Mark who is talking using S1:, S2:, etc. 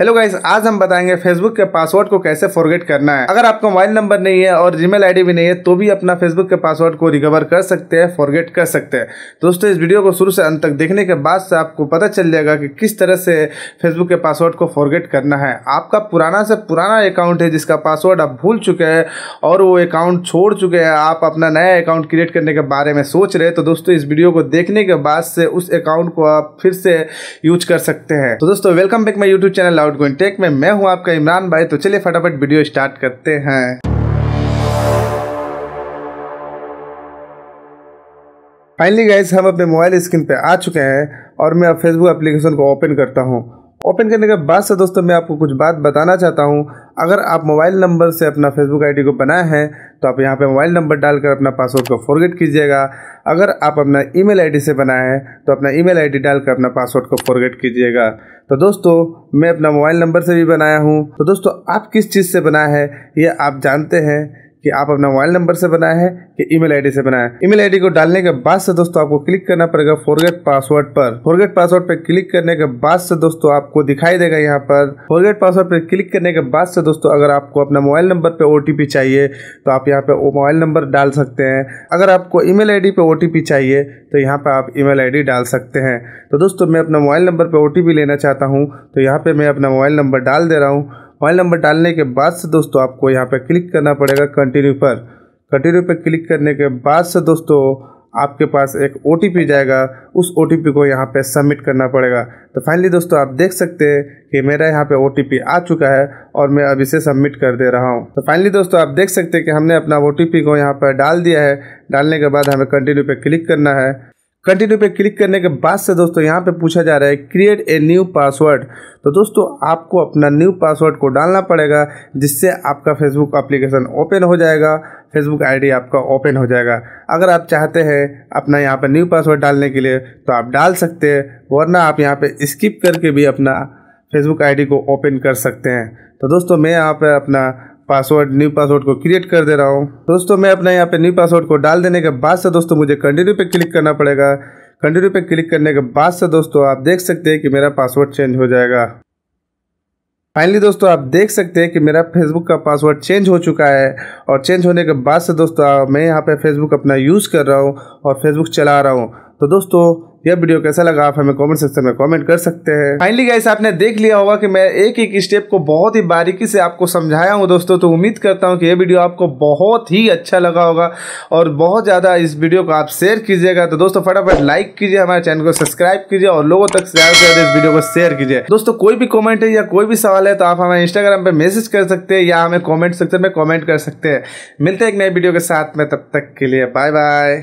S1: hello guys आज हम बताएंगे फेसबुक के पासवर्ड को कैसे फॉरगेट करना है अगर आपका मोबाइल नंबर नहीं है और जीमेल आईडी भी नहीं है तो भी अपना फेसबुक के पासवर्ड को रिकवर कर सकते हैं फॉरगेट कर सकते हैं दोस्तों इस वीडियो को शुरू से अंत तक देखने के बाद से आपको पता चल जाएगा कि किस तरह से फेसबुक के पासवर्ड को फॉरगेट करना है आपका पुराना से पुराना अकाउंट है जिसका पासवर्ड आप भूल चुके हैं और वो अकाउंट छोड़ चुके हैं आप अपना नया अकाउंट क्रिएट करने के बारे में सोच रहे तो दोस्तों इस वीडियो को देखने के बाद से उस अकाउंट को आप फिर से यूज कर सकते हैं तो दोस्तों welcome back my YouTube channel out going tech में मैं हूं आपका इमरान भाई तो चलिए फटाफट वीडियो स्टार्ट करते हैं फाइनली गाइज हम अपने मोबाइल स्क्रीन पे आ चुके हैं और मैं अब फेसबुक एप्लीकेशन को ओपन करता हूं ओपन करने के बाद से दोस्तों मैं आपको कुछ बात बताना चाहता हूं अगर आप मोबाइल नंबर से अपना फेसबुक आईडी को बनाए हैं तो आप यहाँ पे मोबाइल नंबर डालकर अपना पासवर्ड को फॉरगेट कीजिएगा अगर आप अपना ईमेल आईडी से बनाए हैं तो अपना ईमेल आईडी डालकर अपना पासवर्ड को फॉरगेट कीजिएगा तो दोस्तों मैं अपना मोबाइल नंबर से भी बनाया हूँ तो दोस्तों आप किस चीज़ से बनाए हैं ये आप जानते हैं कि आप अपना मोबाइल नंबर से बनाया है कि ईमेल आईडी से बनाया है ईमेल आईडी को डालने के बाद से दोस्तों आपको क्लिक करना पड़ेगा फॉरगेट पासवर्ड पर फॉरगेट पासवर्ड पर क्लिक करने के बाद से दोस्तों आपको दिखाई देगा यहाँ पर फॉरगेट पासवर्ड पर क्लिक करने के बाद से दोस्तों अगर आपको अपना मोबाइल नंबर पर ओ चाहिए तो आप यहाँ पे मोबाइल नंबर डाल सकते हैं अगर आपको ई मेल आई पर ओ चाहिए तो यहाँ पर आप ई मेल डाल सकते हैं तो दोस्तों मैं अपना मोबाइल नंबर पर ओ लेना चाहता हूँ तो यहाँ पर मैं अपना मोबाइल नंबर डाल दे रहा हूँ मोबाइल नंबर डालने के बाद से दोस्तों आपको यहाँ पर क्लिक करना पड़ेगा कंटिन्यू पर कंटिन्यू पर क्लिक करने के बाद से दोस्तों आपके पास एक ओ जाएगा उस ओ को यहाँ पे सबमिट करना पड़ेगा तो फाइनली दोस्तों आप देख सकते हैं कि मेरा यहाँ पे ओ आ चुका है और मैं अब इसे सबमिट कर दे रहा हूँ तो फाइनली दोस्तों आप देख सकते हैं कि हमने अपना ओ को यहाँ पर डाल दिया है डालने के बाद हमें कंटिन्यू पे क्लिक करना है कंटिन्यू पे क्लिक करने के बाद से दोस्तों यहाँ पे पूछा जा रहा है क्रिएट ए न्यू पासवर्ड तो दोस्तों आपको अपना न्यू पासवर्ड को डालना पड़ेगा जिससे आपका फेसबुक एप्लीकेशन ओपन हो जाएगा फेसबुक आईडी आपका ओपन हो जाएगा अगर आप चाहते हैं अपना यहाँ पर न्यू पासवर्ड डालने के लिए तो आप डाल सकते हैं वरना आप यहाँ पर स्किप करके भी अपना फेसबुक आई को ओपन कर सकते हैं तो दोस्तों मैं यहाँ पर अपना पासवर्ड न्यू पासवर्ड को क्रिएट कर दे रहा हूँ दोस्तों मैं अपना यहाँ पे न्यू पासवर्ड को डाल देने के बाद से दोस्तों मुझे कंटिन्यू पे क्लिक करना पड़ेगा कंटिन्यू पे क्लिक करने के बाद से दोस्तों आप देख सकते हैं कि मेरा पासवर्ड चेंज हो जाएगा फाइनली दोस्तों आप देख सकते हैं कि मेरा फेसबुक का पासवर्ड चेंज हो चुका है और चेंज होने के बाद से दोस्तों मैं यहाँ पे फेसबुक अपना यूज़ कर रहा हूँ और फेसबुक चला रहा हूँ तो दोस्तों यह वीडियो कैसा लगा आप हमें कमेंट सेक्शन में कमेंट कर सकते हैं फाइनली गाइस आपने देख लिया होगा कि मैं एक एक स्टेप को बहुत ही बारीकी से आपको समझाया हूँ दोस्तों तो उम्मीद करता हूँ कि यह वीडियो आपको बहुत ही अच्छा लगा होगा और बहुत ज़्यादा इस वीडियो को आप शेयर कीजिएगा तो दोस्तों फटाफट लाइक कीजिए हमारे चैनल को सब्सक्राइब कीजिए और लोगों तक ज़्यादा से ज़्यादा इस वीडियो को शेयर कीजिए दोस्तों कोई भी कॉमेंट है या कोई भी सवाल है तो आप हमारे इंस्टाग्राम पर मैसेज कर सकते हैं या हमें कॉमेंट सेक्शन में कॉमेंट कर सकते हैं मिलते हैं एक नए वीडियो के साथ में तब तक के लिए बाय बाय